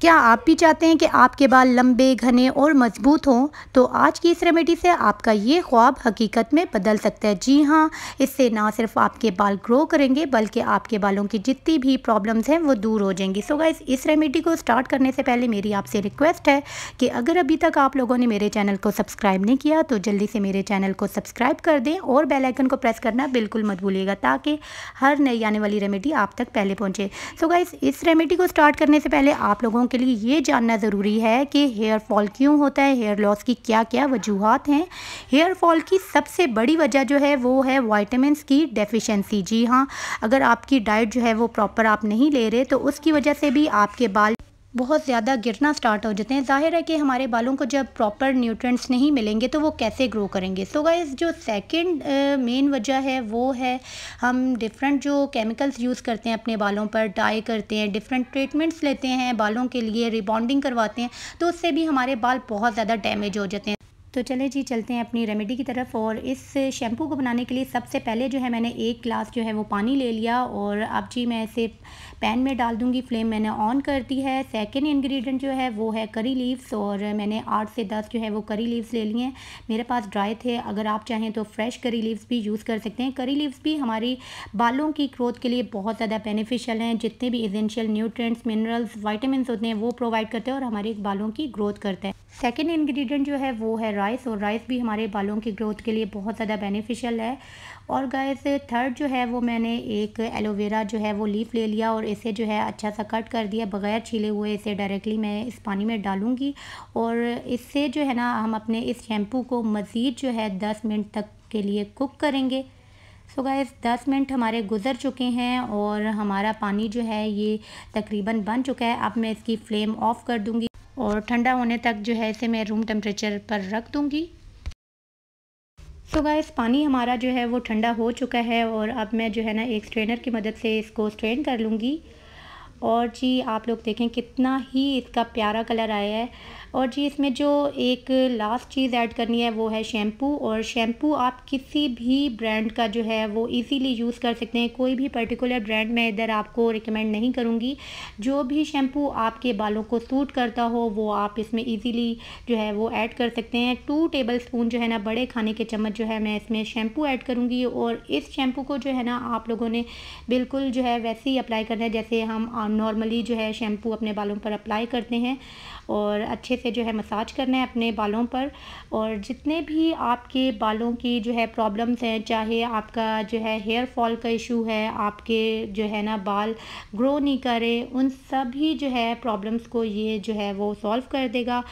क्या आप भी चाहते हैं कि आपके बाल लंबे घने और मजबूत हों तो आज की इस रेमेडी से आपका ये ख्वाब हकीकत में बदल सकता है जी हाँ इससे ना सिर्फ आपके बाल ग्रो करेंगे बल्कि आपके बालों की जितनी भी प्रॉब्लम्स हैं वो दूर हो जाएंगी सो गाइज़ गाइस इस रेमेडी को स्टार्ट करने से पहले मेरी आपसे रिक्वेस्ट है कि अगर अभी तक आप लोगों ने मेरे चैनल को सब्सक्राइब नहीं किया तो जल्दी से मेरे चैनल को सब्सक्राइब कर दें और बेलाइकन को प्रेस करना बिल्कुल मत भूलिएगा ताकि हर नई आने वाली रेमेडी आप तक पहले पहुँचे सो गाइज़ गाइस इस रेमेडी को स्टार्ट करने से पहले आप लोगों के लिए ये जानना ज़रूरी है कि हेयर फॉल क्यों होता है हेयर लॉस की क्या क्या वजूहत हैं हेयर फॉल की सबसे बड़ी वजह जो है वो है वाइटामिन की डेफिशेंसी जी हाँ अगर आपकी डाइट जो है वो प्रॉपर आप नहीं ले रहे तो उसकी वजह से भी आपके बाल बहुत ज़्यादा गिरना स्टार्ट हो जाते हैं ज़ाहिर है कि हमारे बालों को जब प्रॉपर न्यूट्रेंट्स नहीं मिलेंगे तो वो कैसे ग्रो करेंगे सो so गाइज जो सेकंड मेन वजह है वो है हम डिफरेंट जो केमिकल्स यूज़ करते हैं अपने बालों पर डाई करते हैं डिफरेंट ट्रीटमेंट्स लेते हैं बालों के लिए रिबॉन्डिंग करवाते हैं तो उससे भी हमारे बाल बहुत ज़्यादा डैमेज हो जाते हैं तो चले जी चलते हैं अपनी रेमेडी की तरफ और इस शैम्पू को बनाने के लिए सबसे पहले जो है मैंने एक ग्लास जो है वो पानी ले लिया और अब जी मैं इसे पैन में डाल दूंगी फ्लेम मैंने ऑन कर दी है सेकेंड इंग्रेडिएंट जो है वो है करी लीव्स और मैंने आठ से दस जो है वो करी लीव्स ले लिए हैं मेरे पास ड्राई थे अगर आप चाहें तो फ्रेश करी लीव्स भी यूज़ कर सकते हैं करी लीव्स भी हमारी बालों की ग्रोथ के लिए बहुत ज़्यादा बेनिफिशियल हैं जितने भी इजेंशियल न्यूट्रेंट्स मिनरल्स वाइटामस होते हैं वो प्रोवाइड करते हैं और हमारे बालों की ग्रोथ करते हैं सेकेंड इन्ग्रीडियंट जो है वो है राइस और राइस भी हमारे बालों की ग्रोथ के लिए बहुत ज़्यादा बेनिफिशियल है और गाइस थर्ड जो है वो मैंने एक एलोवेरा जो है वो लीफ ले लिया और इसे जो है अच्छा सा कट कर दिया बगैर छीले हुए इसे डायरेक्टली मैं इस पानी में डालूँगी और इससे जो है ना हम अपने इस शैम्पू को मज़ीद जो है दस मिनट तक के लिए कुक करेंगे सो गाइस दस मिनट हमारे गुजर चुके हैं और हमारा पानी जो है ये तकरीबन बन चुका है अब मैं इसकी फ्लेम ऑफ़ कर दूँगी और ठंडा होने तक जो है इसे मैं रूम टेम्परेचर पर रख दूँगी सो so गाइस पानी हमारा जो है वो ठंडा हो चुका है और अब मैं जो है ना एक स्ट्रेनर की मदद से इसको स्ट्रेन कर लूँगी और जी आप लोग देखें कितना ही इसका प्यारा कलर आया है और जी इसमें जो एक लास्ट चीज़ ऐड करनी है वो है शैम्पू और शैम्पू आप किसी भी ब्रांड का जो है वो इजीली यूज़ कर सकते हैं कोई भी पर्टिकुलर ब्रांड मैं इधर आपको रिकमेंड नहीं करूँगी जो भी शैम्पू आपके बालों को सूट करता हो वो आप इसमें ईज़िली जो है वो ऐड कर सकते हैं टू टेबल स्पून जो है ना बड़े खाने के चम्मच जो है मैं इसमें शैम्पू ऐड करूँगी और इस शैम्पू को जो है ना आप लोगों ने बिल्कुल जो है वैसे ही अप्लाई करना है जैसे हम हम नॉर्मली जो है शैम्पू अपने बालों पर अप्लाई करते हैं और अच्छे से जो है मसाज करना है अपने बालों पर और जितने भी आपके बालों की जो है प्रॉब्लम्स हैं चाहे आपका जो है हेयर फॉल का इशू है आपके जो है ना बाल ग्रो नहीं करें उन सभी जो है प्रॉब्लम्स को ये जो है वो सॉल्व कर देगा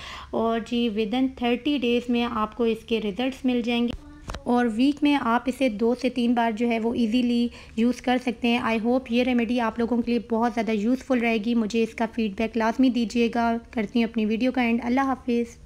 और जी विद इन थर्टी डेज़ में आपको इसके रिज़ल्ट मिल जाएंगे और वीक में आप इसे दो से तीन बार जो है वो ईज़िली यूज़ कर सकते हैं आई होप ये रेमेडी आप लोगों के लिए बहुत ज़्यादा यूज़फुल रहेगी मुझे इसका फ़ीडबैक लाजमी दीजिएगा करती हूँ अपनी वीडियो का एंड अल्लाह हाफिज़